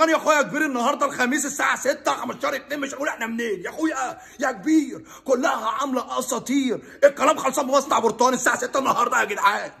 غني يا اخويا كبير النهارده الخميس الساعه 6 15 2 مش هقول احنا منين يا اخويا يا كبير كلها عامله اساطير الكلام خلصان بمصنع برتقال الساعه 6 النهارده يا جدعان